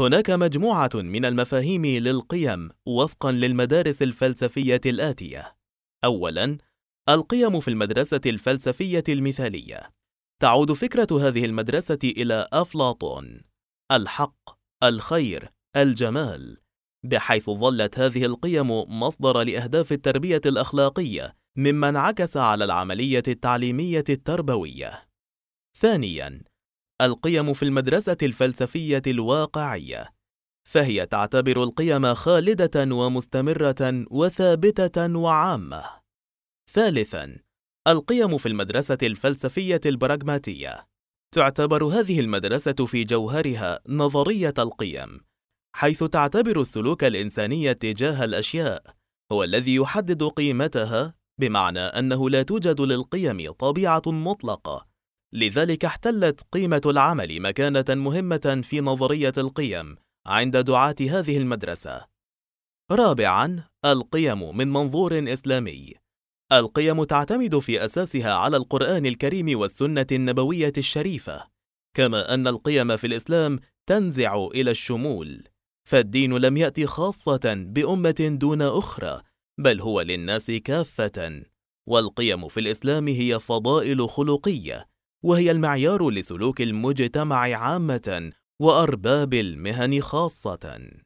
هناك مجموعة من المفاهيم للقيم وفقًا للمدارس الفلسفية الآتية: أولًا، القيم في المدرسة الفلسفية المثالية. تعود فكرة هذه المدرسة إلى أفلاطون، الحق، الخير، الجمال، بحيث ظلت هذه القيم مصدر لأهداف التربية الأخلاقية، مما انعكس على العملية التعليمية التربوية. ثانيًا، القيم في المدرسة الفلسفية الواقعية فهي تعتبر القيم خالدة ومستمرة وثابتة وعامة. ثالثاً، القيم في المدرسة الفلسفية البراغماتية. تعتبر هذه المدرسة في جوهرها نظرية القيم، حيث تعتبر السلوك الإنساني تجاه الأشياء هو الذي يحدد قيمتها، بمعنى أنه لا توجد للقيم طبيعة مطلقة، لذلك احتلت قيمة العمل مكانة مهمة في نظرية القيم عند دعاة هذه المدرسة. رابعاً، القيم من منظور إسلامي. القيم تعتمد في أساسها على القرآن الكريم والسنة النبوية الشريفة، كما أن القيم في الإسلام تنزع إلى الشمول، فالدين لم يأتي خاصة بأمة دون أخرى، بل هو للناس كافة، والقيم في الإسلام هي فضائل خلقية، وهي المعيار لسلوك المجتمع عامة وأرباب المهن خاصةً